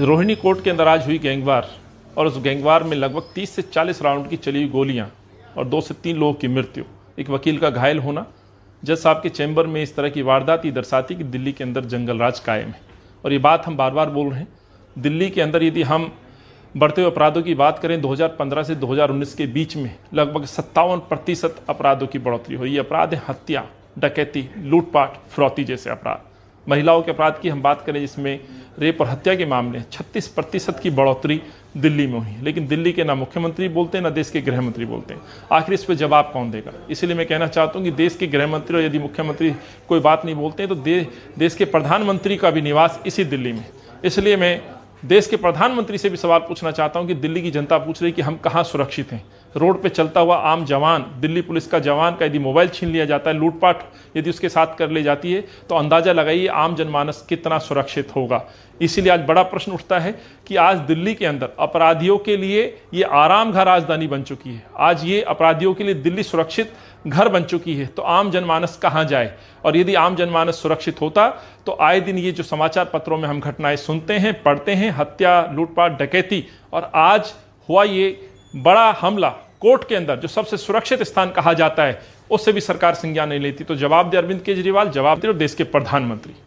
Rohini court के अंदर आज हुई गैंगवार और उस गैंगवार में लगभग 30 से 40 राउंड की चली हुई गोलियां और दो से तीन लोगों की मृत्यु एक वकील का घायल होना जज साहब के चैम्बर में इस तरह की वारदात ही दर्शाती कि दिल्ली के अंदर जंगल राज कायम है और ये बात हम बार बार बोल रहे हैं दिल्ली के अंदर यदि हम बढ़ते हुए अपराधों की बात करें 2015 से 2019 के बीच में लगभग सत्तावन प्रतिशत अपराधों की बढ़ोतरी हुई ये अपराध है हत्या डकैती लूटपाट फरौती जैसे अपराध महिलाओं के अपराध की हम बात करें जिसमें रेप और हत्या के मामले छत्तीस प्रतिशत की बढ़ोतरी दिल्ली में हुई लेकिन दिल्ली के ना मुख्यमंत्री बोलते हैं ना देश के गृह मंत्री बोलते हैं आखिर इस पर जवाब कौन देगा इसलिए मैं कहना चाहता हूँ कि देश के गृह मंत्री और यदि मुख्यमंत्री कोई बात नहीं बोलते हैं तो दे, देश के प्रधानमंत्री का भी निवास इसी दिल्ली में इसलिए मैं देश के प्रधानमंत्री से भी सवाल पूछना चाहता हूं कि दिल्ली की जनता पूछ रही कि हम कहां सुरक्षित हैं रोड पे चलता हुआ आम जवान दिल्ली पुलिस का जवान का यदि मोबाइल छीन लिया जाता है लूटपाट यदि उसके साथ कर ली जाती है तो अंदाज़ा लगाइए आम जनमानस कितना सुरक्षित होगा इसीलिए आज बड़ा प्रश्न उठता है कि आज दिल्ली के अंदर अपराधियों के लिए ये आराम घर राजधानी बन चुकी है आज ये अपराधियों के लिए दिल्ली सुरक्षित घर बन चुकी है तो आम जनमानस कहाँ जाए और यदि आम जनमानस सुरक्षित होता तो आए दिन ये जो समाचार पत्रों में हम घटनाएं सुनते हैं पढ़ते हैं हत्या लूटपाट डकैती और आज हुआ ये बड़ा हमला कोर्ट के अंदर जो सबसे सुरक्षित स्थान कहा जाता है उससे भी सरकार संज्ञान नहीं लेती तो जवाब दे अरविंद केजरीवाल जवाब दे और देश के प्रधानमंत्री